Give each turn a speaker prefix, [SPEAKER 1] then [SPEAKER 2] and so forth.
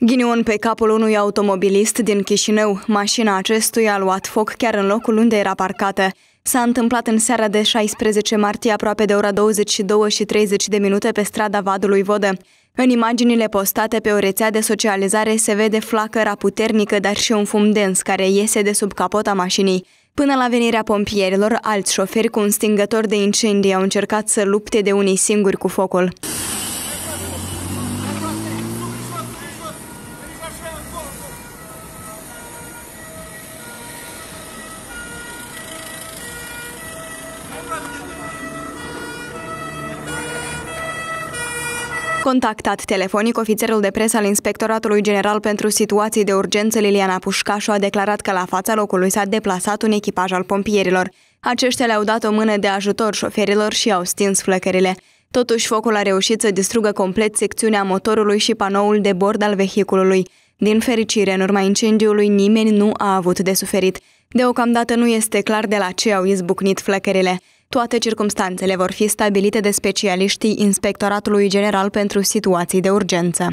[SPEAKER 1] Ghinion pe capul unui automobilist din Chișinău. Mașina acestuia a luat foc chiar în locul unde era parcată. S-a întâmplat în seara de 16 martie, aproape de ora 22 și 30 de minute pe strada Vadului Vodă. În imaginile postate pe o rețea de socializare se vede flacăra puternică, dar și un fum dens care iese de sub capota mașinii. Până la venirea pompierilor, alți șoferi cu un stingător de incendii au încercat să lupte de unii singuri cu focul. contactat telefonic, ofițerul de presă al Inspectoratului General pentru Situații de Urgență Liliana Pușcașu a declarat că la fața locului s-a deplasat un echipaj al pompierilor. Aceștia le-au dat o mână de ajutor șoferilor și au stins flăcările. Totuși, focul a reușit să distrugă complet secțiunea motorului și panoul de bord al vehiculului. Din fericire, în urma incendiului, nimeni nu a avut de suferit. Deocamdată nu este clar de la ce au izbucnit flăcările. Toate circumstanțele vor fi stabilite de specialiștii Inspectoratului General pentru Situații de Urgență.